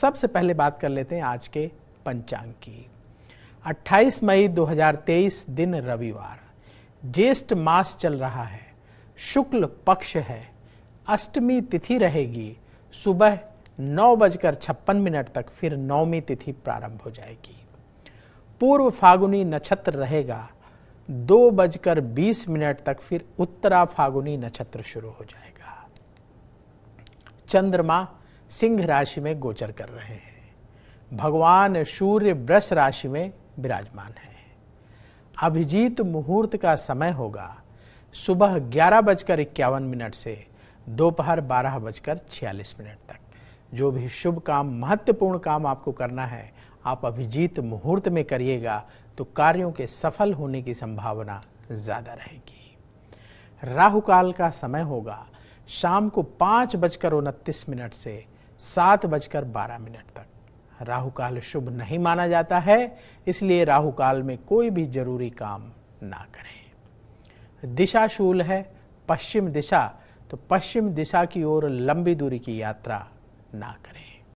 सबसे पहले बात कर लेते हैं आज के पंचांग की 28 मई 2023 दिन रविवार ज्येष्ठ मास चल रहा है शुक्ल पक्ष है अष्टमी तिथि रहेगी सुबह नौ बजकर छप्पन मिनट तक फिर नौमी तिथि प्रारंभ हो जाएगी पूर्व फागुनी नक्षत्र रहेगा दो बजकर बीस मिनट तक फिर उत्तरा फागुनी नक्षत्र शुरू हो जाएगा चंद्रमा सिंह राशि में गोचर कर रहे हैं भगवान सूर्य ब्रश राशि में विराजमान है अभिजीत मुहूर्त का समय होगा सुबह ग्यारह बजकर इक्यावन मिनट से दोपहर बारह बजकर छियालीस मिनट तक जो भी शुभ काम महत्वपूर्ण काम आपको करना है आप अभिजीत मुहूर्त में करिएगा तो कार्यों के सफल होने की संभावना ज़्यादा रहेगी राहु काल का समय होगा शाम को पाँच बजकर उनतीस मिनट से सात बजकर बारह मिनट तक राहु काल शुभ नहीं माना जाता है इसलिए राहु काल में कोई भी जरूरी काम ना करें दिशा शूल है पश्चिम दिशा तो पश्चिम दिशा की ओर लंबी दूरी की यात्रा ना करें